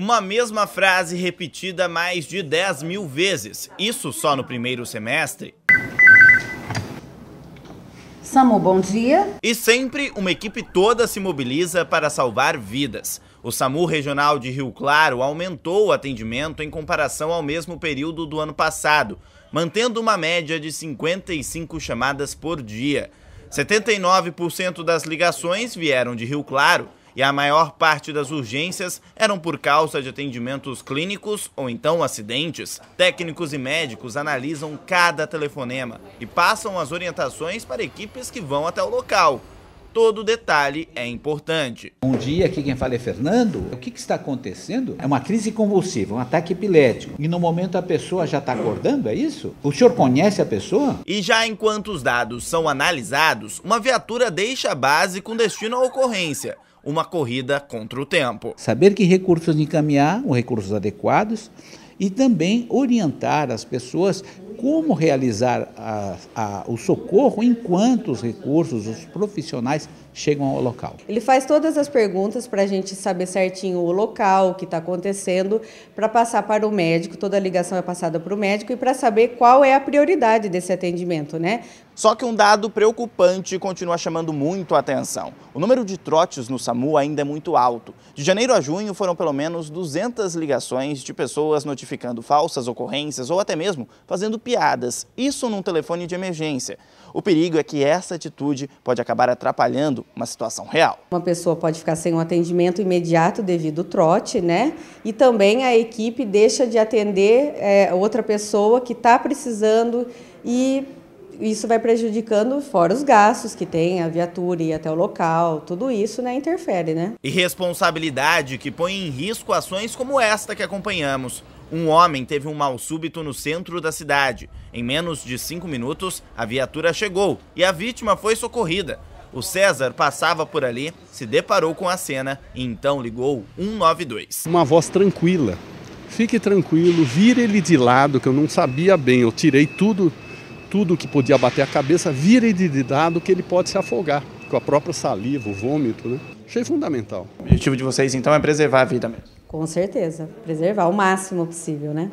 Uma mesma frase repetida mais de 10 mil vezes, isso só no primeiro semestre. Samu, bom dia. E sempre uma equipe toda se mobiliza para salvar vidas. O SAMU regional de Rio Claro aumentou o atendimento em comparação ao mesmo período do ano passado, mantendo uma média de 55 chamadas por dia. 79% das ligações vieram de Rio Claro, e a maior parte das urgências eram por causa de atendimentos clínicos ou então acidentes. Técnicos e médicos analisam cada telefonema e passam as orientações para equipes que vão até o local. Todo detalhe é importante. Um dia, aqui quem fala é Fernando. O que, que está acontecendo? É uma crise convulsiva, um ataque epilético. E no momento a pessoa já está acordando, é isso? O senhor conhece a pessoa? E já enquanto os dados são analisados, uma viatura deixa a base com destino à ocorrência uma corrida contra o tempo. Saber que recursos encaminhar, os recursos adequados, e também orientar as pessoas como realizar a, a, o socorro enquanto os recursos, os profissionais chegam ao local. Ele faz todas as perguntas para a gente saber certinho o local, o que está acontecendo, para passar para o médico, toda a ligação é passada para o médico e para saber qual é a prioridade desse atendimento, né? Só que um dado preocupante continua chamando muito a atenção. O número de trotes no SAMU ainda é muito alto. De janeiro a junho foram pelo menos 200 ligações de pessoas notificadas justificando falsas ocorrências ou até mesmo fazendo piadas, isso num telefone de emergência. O perigo é que essa atitude pode acabar atrapalhando uma situação real. Uma pessoa pode ficar sem um atendimento imediato devido ao trote, né? E também a equipe deixa de atender é, outra pessoa que está precisando e isso vai prejudicando fora os gastos que tem a viatura e até o local, tudo isso né, interfere, né? Irresponsabilidade que põe em risco ações como esta que acompanhamos. Um homem teve um mal súbito no centro da cidade. Em menos de cinco minutos, a viatura chegou e a vítima foi socorrida. O César passava por ali, se deparou com a cena e então ligou 192. Uma voz tranquila. Fique tranquilo, vira ele de lado, que eu não sabia bem. Eu tirei tudo, tudo que podia bater a cabeça, vira ele de lado que ele pode se afogar, com a própria saliva, o vômito, né? Achei fundamental. O objetivo de vocês então é preservar a vida mesmo. Com certeza, preservar o máximo possível, né?